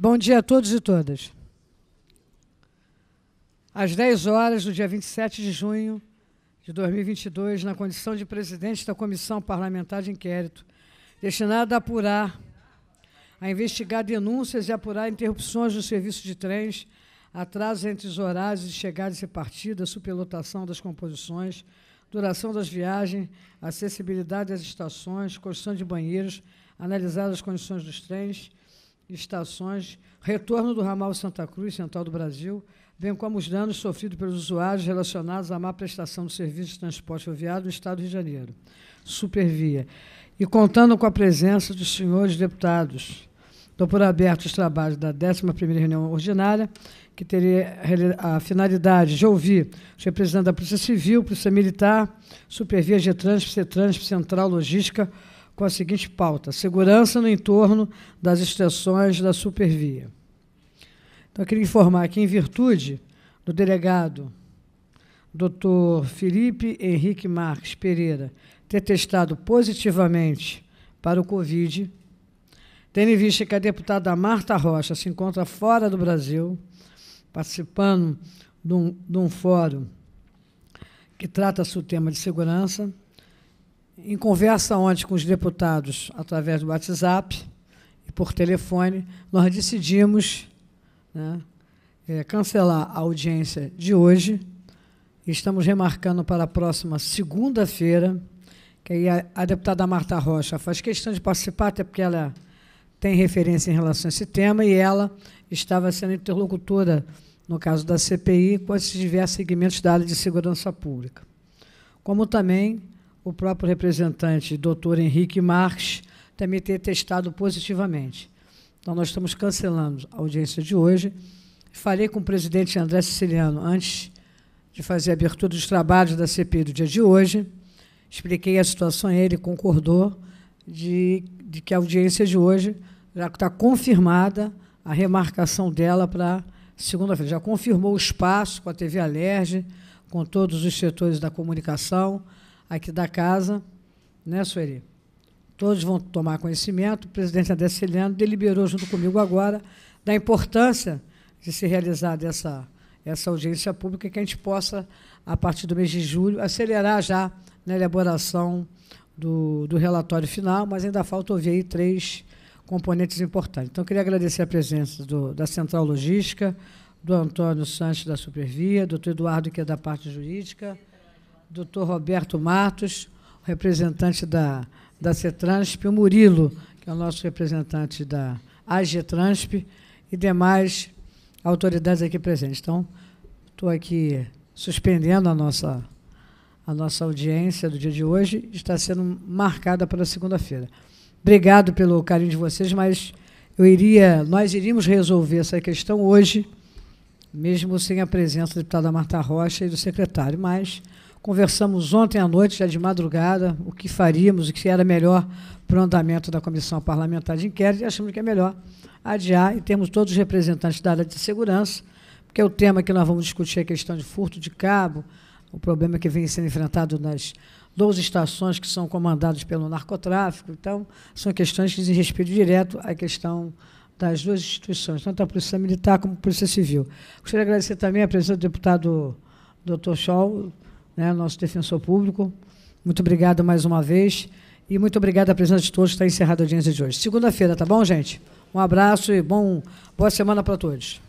Bom dia a todos e todas. Às 10 horas do dia 27 de junho de 2022, na condição de presidente da Comissão Parlamentar de Inquérito, destinada a apurar, a investigar denúncias e apurar interrupções do serviço de trens, atrasos entre os horários de chegadas e partidas, superlotação das composições, duração das viagens, acessibilidade às estações, construção de banheiros, analisar as condições dos trens, estações, retorno do ramal Santa Cruz, Central do Brasil, bem como os danos sofridos pelos usuários relacionados à má prestação do serviço de transporte roviário do Estado do Rio de Janeiro, Supervia. E contando com a presença dos senhores deputados, estou por aberto os trabalhos da 11ª reunião ordinária, que teria a finalidade de ouvir os representantes da Polícia Civil, Polícia Militar, Supervia, Getrans, Cetrans, Central Logística, com a seguinte pauta: segurança no entorno das extensões da supervia. Então, eu queria informar que, em virtude do delegado Dr. Felipe Henrique Marques Pereira ter testado positivamente para o Covid, tendo em vista que a deputada Marta Rocha se encontra fora do Brasil, participando de um, de um fórum que trata-se o tema de segurança em conversa ontem com os deputados, através do WhatsApp e por telefone, nós decidimos né, é, cancelar a audiência de hoje. Estamos remarcando para a próxima segunda-feira, que aí a, a, deputada Marta Rocha faz questão de participar, até porque ela tem referência em relação a esse tema, e ela estava sendo interlocutora, no caso da CPI, com esses diversos segmentos da área de segurança pública. Como também o próprio representante, doutor Henrique Marques, também ter testado positivamente. Então, nós estamos cancelando a audiência de hoje. Falei com o presidente André Siciliano antes de fazer a abertura dos trabalhos da CPI do dia de hoje. Expliquei a situação a ele, concordou de, de que a audiência de hoje já está confirmada a remarcação dela para segunda-feira. Já confirmou o espaço com a TV Alerge, com todos os setores da comunicação aqui da casa, né, Sueli? Todos vão tomar conhecimento. O presidente André Celiano deliberou junto comigo agora da importância de se realizar dessa, essa audiência pública que a gente possa, a partir do mês de julho, acelerar já na elaboração do, do relatório final, mas ainda falta ouvir aí três componentes importantes. Então, eu queria agradecer a presença do, da Central Logística, do Antônio Sanches da Supervia, do Dr. Eduardo, que é da parte jurídica, doutor Roberto Matos, representante da, da CETRANSP, o Murilo, que é o nosso representante da Agetransp e demais autoridades aqui presentes. Então, estou aqui suspendendo a nossa, a nossa audiência do dia de hoje, está sendo marcada para segunda-feira. Obrigado pelo carinho de vocês, mas eu iria, nós iríamos resolver essa questão hoje, mesmo sem a presença da deputada Marta Rocha e do secretário, mas Conversamos ontem à noite, já de madrugada, o que faríamos, o que era melhor para o andamento da Comissão Parlamentar de Inquérito, e achamos que é melhor adiar e termos todos os representantes da área de segurança, porque o tema que nós vamos discutir é a questão de furto de cabo, o problema que vem sendo enfrentado nas 12 estações que são comandadas pelo narcotráfico. Então, são questões que dizem respeito direto à questão das duas instituições, tanto a Polícia Militar como a Polícia Civil. Gostaria de agradecer também a presença do deputado Dr. Scholl, né, nosso defensor público. Muito obrigada mais uma vez. E muito obrigada à presença de todos. Está encerrada a audiência de hoje. Segunda-feira, tá bom, gente? Um abraço e bom, boa semana para todos.